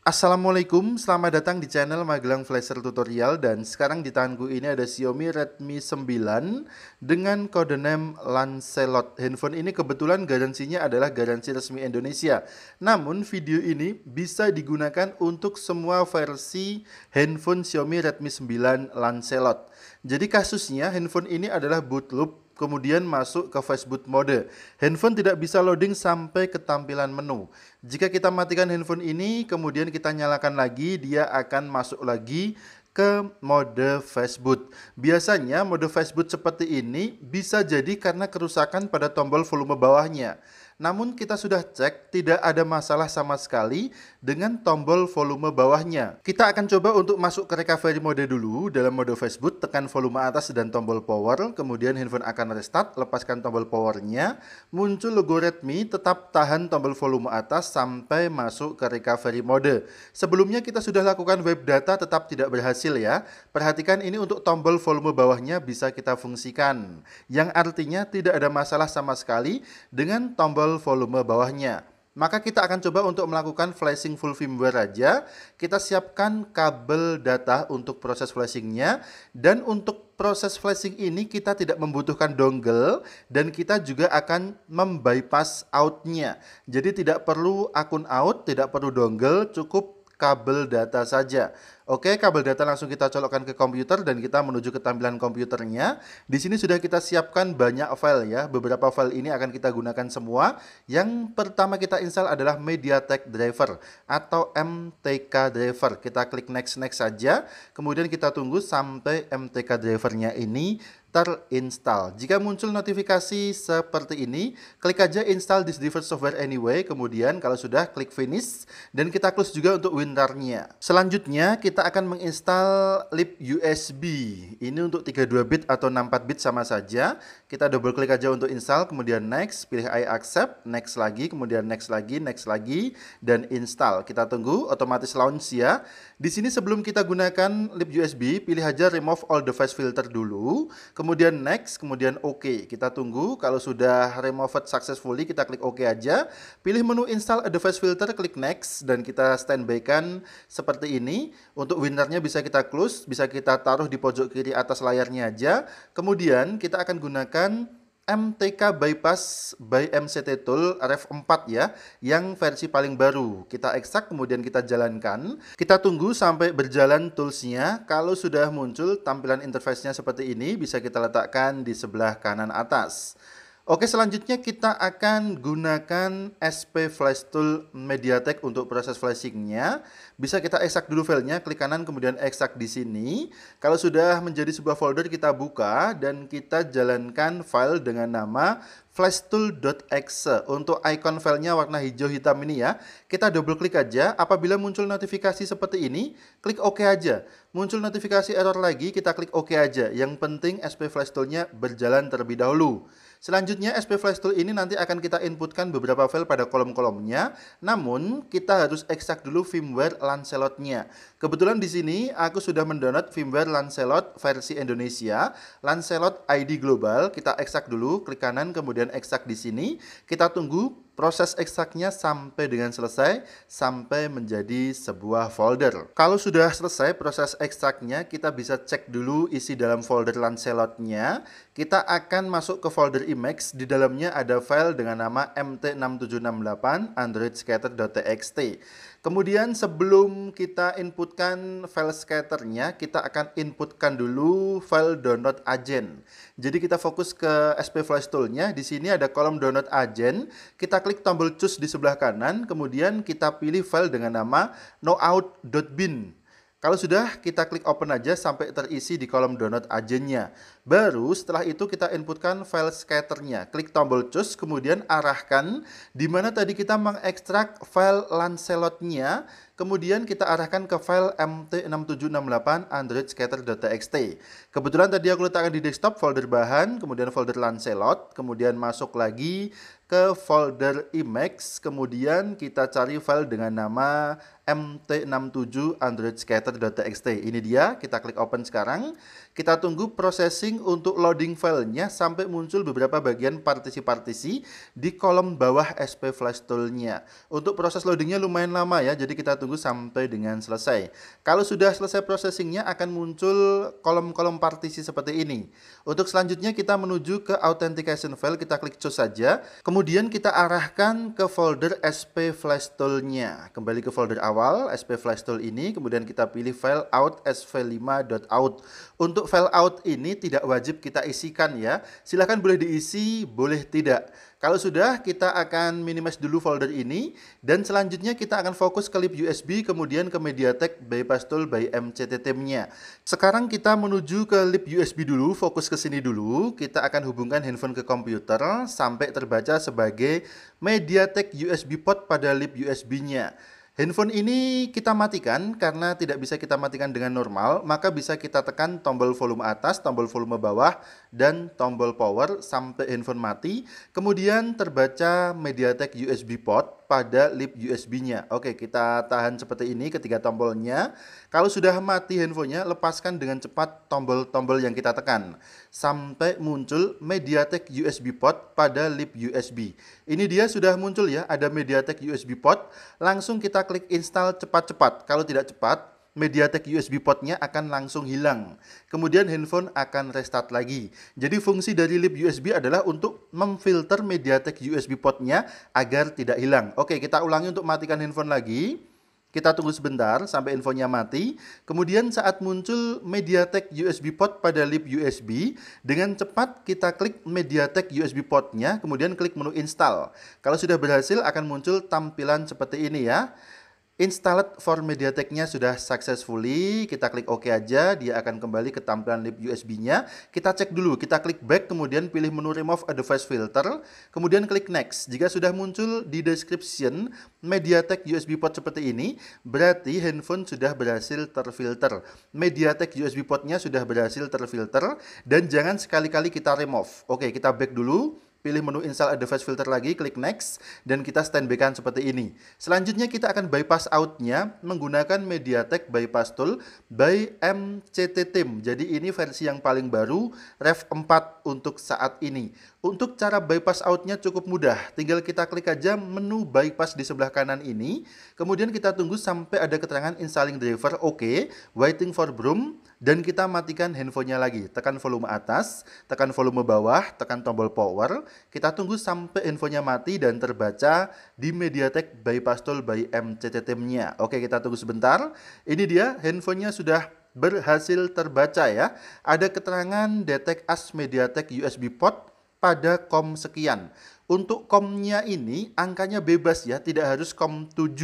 Assalamualaikum, selamat datang di channel Magelang Flasher Tutorial dan sekarang di tanganku ini ada Xiaomi Redmi 9 dengan kode name Lancelot. Handphone ini kebetulan garansinya adalah garansi resmi Indonesia. Namun video ini bisa digunakan untuk semua versi handphone Xiaomi Redmi 9 Lancelot. Jadi kasusnya handphone ini adalah bootloop kemudian masuk ke Facebook mode. Handphone tidak bisa loading sampai ke tampilan menu. Jika kita matikan handphone ini, kemudian kita nyalakan lagi, dia akan masuk lagi ke mode Facebook. Biasanya mode Facebook seperti ini bisa jadi karena kerusakan pada tombol volume bawahnya. Namun kita sudah cek tidak ada masalah sama sekali dengan tombol volume bawahnya. Kita akan coba untuk masuk ke recovery mode dulu. Dalam mode Facebook, tekan volume atas dan tombol power. Kemudian handphone akan restart, lepaskan tombol powernya. Muncul logo Redmi, tetap tahan tombol volume atas sampai masuk ke recovery mode. Sebelumnya kita sudah lakukan web data tetap tidak berhasil ya. Perhatikan ini untuk tombol volume bawahnya bisa kita fungsikan. Yang artinya tidak ada masalah sama sekali dengan tombol level volume bawahnya. Maka kita akan coba untuk melakukan flashing full firmware aja. Kita siapkan kabel data untuk proses flashingnya. Dan untuk proses flashing ini kita tidak membutuhkan dongle. Dan kita juga akan membypass outnya. Jadi tidak perlu akun out, tidak perlu dongle, cukup kabel data saja. Oke, kabel data langsung kita colokkan ke komputer dan kita menuju ke tampilan komputernya. Di sini sudah kita siapkan banyak file ya. Beberapa file ini akan kita gunakan semua. Yang pertama kita install adalah MediaTek driver atau MTK driver. Kita klik next next saja. Kemudian kita tunggu sampai MTK drivernya ini terinstall. Jika muncul notifikasi seperti ini, klik aja install this different software anyway, kemudian kalau sudah klik finish, dan kita close juga untuk windarnya. Selanjutnya, kita akan menginstal lib USB. Ini untuk 32-bit atau 64-bit sama saja. Kita double klik aja untuk install, kemudian next, pilih I accept, next lagi, kemudian next lagi, next lagi, dan install. Kita tunggu, otomatis launch ya. Di sini sebelum kita gunakan lib USB, pilih aja remove all device filter dulu, kemudian next, kemudian OK. Kita tunggu, kalau sudah removed successfully, kita klik OK aja. Pilih menu install Advanced Filter, klik next, dan kita standby-kan seperti ini. Untuk winnernya bisa kita close, bisa kita taruh di pojok kiri atas layarnya aja. Kemudian kita akan gunakan MTK bypass by MCT tool RF4 ya yang versi paling baru kita ekstrak kemudian kita jalankan kita tunggu sampai berjalan toolsnya kalau sudah muncul tampilan interface-nya seperti ini bisa kita letakkan di sebelah kanan atas Oke, selanjutnya kita akan gunakan SP Flash Tool MediaTek untuk proses flashingnya. Bisa kita ekstrak dulu filenya, klik kanan kemudian ekstrak di sini. Kalau sudah menjadi sebuah folder kita buka dan kita jalankan file dengan nama flashtool.exe. Untuk icon filenya warna hijau hitam ini ya, kita double klik aja. Apabila muncul notifikasi seperti ini, klik OK aja. Muncul notifikasi error lagi, kita klik OK aja. Yang penting SP Flash Toolnya berjalan terlebih dahulu. Selanjutnya SP Flash Tool ini nanti akan kita inputkan beberapa file pada kolom-kolomnya, namun kita harus ekstrak dulu firmware Lancelotnya. Kebetulan di sini aku sudah mendownload firmware Lancelot versi Indonesia, Lancelot ID Global, kita ekstrak dulu, klik kanan kemudian ekstrak di sini, kita tunggu Proses ekstraknya sampai dengan selesai sampai menjadi sebuah folder. Kalau sudah selesai proses ekstraknya, kita bisa cek dulu isi dalam folder lancelot Kita akan masuk ke folder image, di dalamnya ada file dengan nama mt6768 androidscatter.txt. Kemudian sebelum kita inputkan file scatternya, kita akan inputkan dulu file download agent. Jadi kita fokus ke SP Flash Toolnya. Di sini ada kolom download agent. Kita klik tombol choose di sebelah kanan, kemudian kita pilih file dengan nama noout.bin. Kalau sudah, kita klik open aja sampai terisi di kolom download agentnya. Baru setelah itu kita inputkan file scatternya. Klik tombol choose, kemudian arahkan di mana tadi kita mengekstrak file lancelotnya kemudian kita arahkan ke file mt6768 androidscatter.txt. Kebetulan tadi aku letakkan di desktop folder bahan, kemudian folder Lancelot, kemudian masuk lagi ke folder image, kemudian kita cari file dengan nama mt67 androidscatter.txt. Ini dia, kita klik open sekarang. Kita tunggu processing untuk loading filenya sampai muncul beberapa bagian partisi-partisi di kolom bawah SP Flash Toolnya. Untuk proses loadingnya lumayan lama ya, jadi kita tunggu sampai dengan selesai. Kalau sudah selesai processingnya akan muncul kolom-kolom partisi seperti ini. Untuk selanjutnya kita menuju ke authentication file, kita klik choose saja. Kemudian kita arahkan ke folder SP Flash Toolnya. Kembali ke folder awal, SP Flash Tool ini, kemudian kita pilih file out sv5.out. Untuk file out ini tidak tidak wajib kita isikan ya. Silahkan boleh diisi, boleh tidak. Kalau sudah, kita akan minimize dulu folder ini, dan selanjutnya kita akan fokus ke lip USB, kemudian ke MediaTek bypass tool by mctt nya Sekarang kita menuju ke lip USB dulu, fokus ke sini dulu. Kita akan hubungkan handphone ke komputer sampai terbaca sebagai MediaTek USB port pada lip USB-nya. Handphone ini kita matikan karena tidak bisa kita matikan dengan normal, maka bisa kita tekan tombol volume atas, tombol volume bawah, dan tombol power sampai handphone mati. Kemudian terbaca MediaTek USB port pada lip USB-nya. Oke, kita tahan seperti ini ketiga tombolnya. Kalau sudah mati handphonenya, lepaskan dengan cepat tombol-tombol yang kita tekan. Sampai muncul MediaTek USB port pada lip USB. Ini dia sudah muncul ya, ada MediaTek USB port. Langsung kita klik install cepat-cepat. Kalau tidak cepat, MediaTek USB portnya akan langsung hilang. Kemudian handphone akan restart lagi. Jadi fungsi dari lip USB adalah untuk memfilter MediaTek USB portnya agar tidak hilang. Oke, kita ulangi untuk matikan handphone lagi. Kita tunggu sebentar sampai infonya mati. Kemudian saat muncul MediaTek USB port pada lip USB, dengan cepat kita klik MediaTek USB portnya, kemudian klik menu install. Kalau sudah berhasil akan muncul tampilan seperti ini ya. Installed for MediaTek-nya sudah successfully. Kita klik OK aja, dia akan kembali ke tampilan lip USB-nya. Kita cek dulu, kita klik back, kemudian pilih menu remove a device filter, kemudian klik next. Jika sudah muncul di description MediaTek USB port seperti ini, berarti handphone sudah berhasil terfilter. MediaTek USB port-nya sudah berhasil terfilter, dan jangan sekali-kali kita remove. Oke, kita back dulu pilih menu install advanced filter lagi, klik next, dan kita standby kan seperti ini. Selanjutnya kita akan bypass outnya menggunakan MediaTek bypass tool by MCT Team. Jadi ini versi yang paling baru, Rev 4 untuk saat ini. Untuk cara bypass outnya cukup mudah, tinggal kita klik aja menu bypass di sebelah kanan ini, kemudian kita tunggu sampai ada keterangan installing driver oke, okay, waiting for broom, dan kita matikan handphonenya lagi. Tekan volume atas, tekan volume bawah, tekan tombol power, kita tunggu sampai handphonenya mati dan terbaca di Mediatek bypass tool by MCTTM-nya. Oke, okay, kita tunggu sebentar. Ini dia, handphonenya sudah berhasil terbaca ya. Ada keterangan detek as mediatek USB port pada kom sekian. Untuk komnya ini angkanya bebas ya, tidak harus kom 7.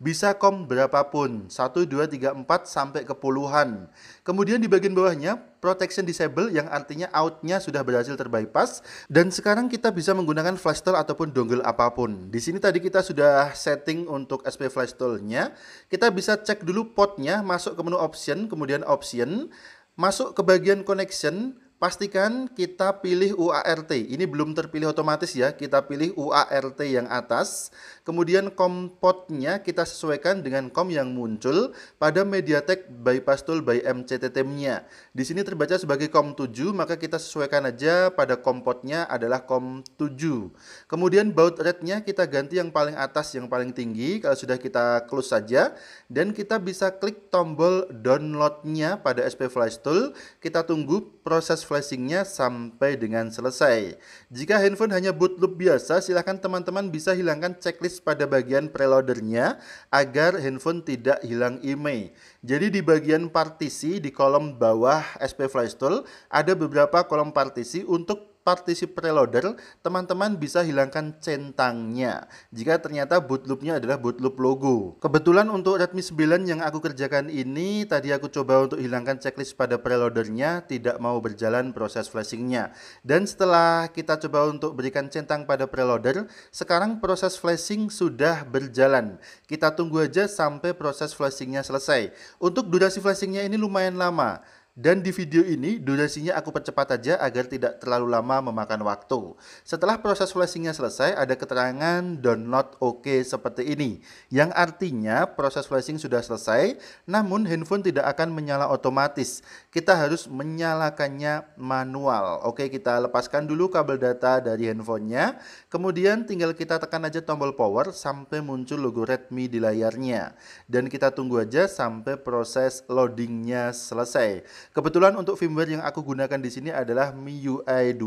Bisa kom berapapun, 1, 2, 3, 4 sampai ke puluhan. Kemudian di bagian bawahnya protection disable yang artinya outnya sudah berhasil terbypass. Dan sekarang kita bisa menggunakan flash tool ataupun dongle apapun. Di sini tadi kita sudah setting untuk SP flash tool-nya. Kita bisa cek dulu portnya, masuk ke menu option, kemudian option, masuk ke bagian connection, Pastikan kita pilih UART. Ini belum terpilih otomatis ya. Kita pilih UART yang atas. Kemudian kompotnya kita sesuaikan dengan kom yang muncul pada MediaTek bypass tool by mcttm nya Di sini terbaca sebagai kom 7, maka kita sesuaikan aja pada kompotnya adalah kom 7. Kemudian baud rate-nya kita ganti yang paling atas, yang paling tinggi. Kalau sudah kita close saja. Dan kita bisa klik tombol download-nya pada SP Flash Tool. Kita tunggu proses flashingnya sampai dengan selesai. Jika handphone hanya boot loop biasa, silahkan teman-teman bisa hilangkan checklist pada bagian preloadernya agar handphone tidak hilang IMEI. Jadi di bagian partisi di kolom bawah SP Flash Tool ada beberapa kolom partisi untuk Partisi preloader, teman-teman bisa hilangkan centangnya jika ternyata bootloopnya adalah bootloop logo. Kebetulan untuk Redmi 9 yang aku kerjakan ini, tadi aku coba untuk hilangkan checklist pada preloadernya, tidak mau berjalan proses flashingnya. Dan setelah kita coba untuk berikan centang pada preloader, sekarang proses flashing sudah berjalan. Kita tunggu aja sampai proses flashingnya selesai. Untuk durasi flashingnya ini lumayan lama. Dan di video ini durasinya aku percepat aja agar tidak terlalu lama memakan waktu. Setelah proses flashingnya selesai, ada keterangan download OK seperti ini. Yang artinya proses flashing sudah selesai, namun handphone tidak akan menyala otomatis. Kita harus menyalakannya manual. Oke, kita lepaskan dulu kabel data dari handphonenya. Kemudian tinggal kita tekan aja tombol power sampai muncul logo Redmi di layarnya. Dan kita tunggu aja sampai proses loadingnya selesai. Kebetulan untuk firmware yang aku gunakan di sini adalah MIUI 12.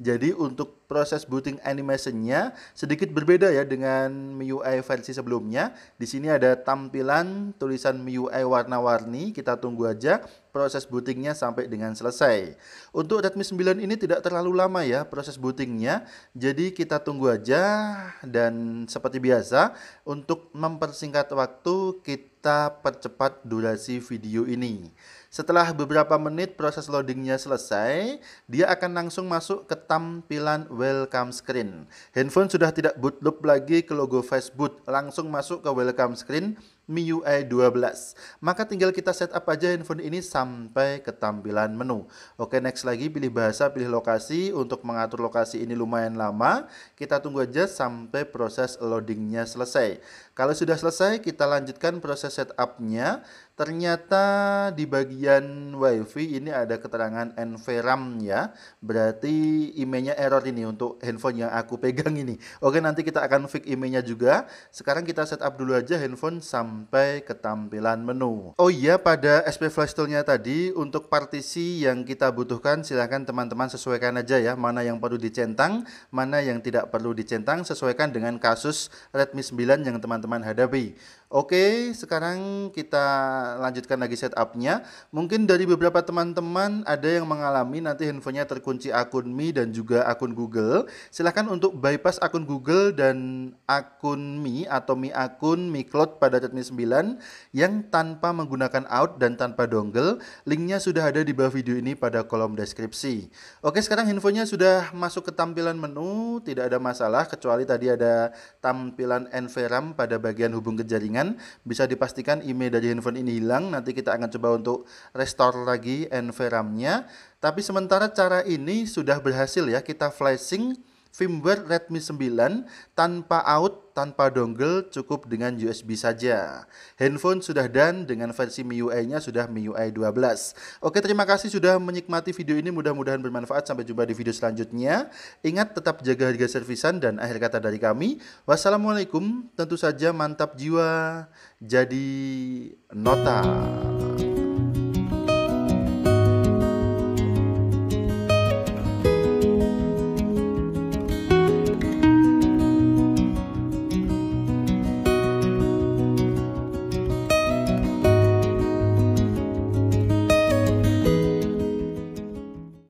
Jadi untuk proses booting animationnya sedikit berbeda ya dengan MIUI versi sebelumnya. Di sini ada tampilan tulisan MIUI warna-warni. Kita tunggu aja proses bootingnya sampai dengan selesai. Untuk Redmi 9 ini tidak terlalu lama ya proses bootingnya, jadi kita tunggu aja dan seperti biasa untuk mempersingkat waktu kita percepat durasi video ini. Setelah beberapa menit proses loadingnya selesai, dia akan langsung masuk ke tampilan welcome screen. Handphone sudah tidak bootloop lagi ke logo Facebook, langsung masuk ke welcome screen MIUI 12. Maka tinggal kita setup aja handphone ini sampai ke tampilan menu. Oke, next lagi pilih bahasa, pilih lokasi. Untuk mengatur lokasi ini lumayan lama. Kita tunggu aja sampai proses loadingnya selesai. Kalau sudah selesai, kita lanjutkan proses setupnya. Ternyata di bagian WiFi ini ada keterangan NVRAM ya. Berarti imei error ini untuk handphone yang aku pegang ini. Oke, nanti kita akan fix imei juga. Sekarang kita setup dulu aja handphone sampai ke tampilan menu. Oh iya, pada SP Flash Tool-nya tadi untuk partisi yang kita butuhkan silahkan teman-teman sesuaikan aja ya mana yang perlu dicentang, mana yang tidak perlu dicentang sesuaikan dengan kasus Redmi 9 yang teman-teman hadapi. Oke, sekarang kita lanjutkan lagi setupnya. Mungkin dari beberapa teman-teman ada yang mengalami nanti handphonenya terkunci akun Mi dan juga akun Google. Silahkan untuk bypass akun Google dan akun Mi atau Mi akun Mi Cloud pada Redmi 9 yang tanpa menggunakan out dan tanpa dongle. Linknya sudah ada di bawah video ini pada kolom deskripsi. Oke, sekarang handphonenya sudah masuk ke tampilan menu, tidak ada masalah kecuali tadi ada tampilan NVRAM pada bagian hubung ke jaringan bisa dipastikan email dari handphone ini hilang nanti kita akan coba untuk restore lagi NVRAM-nya tapi sementara cara ini sudah berhasil ya kita flashing firmware Redmi 9 tanpa out, tanpa dongle, cukup dengan USB saja. Handphone sudah done dengan versi MIUI-nya sudah MIUI 12. Oke, terima kasih sudah menikmati video ini, mudah-mudahan bermanfaat. Sampai jumpa di video selanjutnya. Ingat tetap jaga harga servisan dan akhir kata dari kami. Wassalamualaikum, tentu saja mantap jiwa, jadi nota.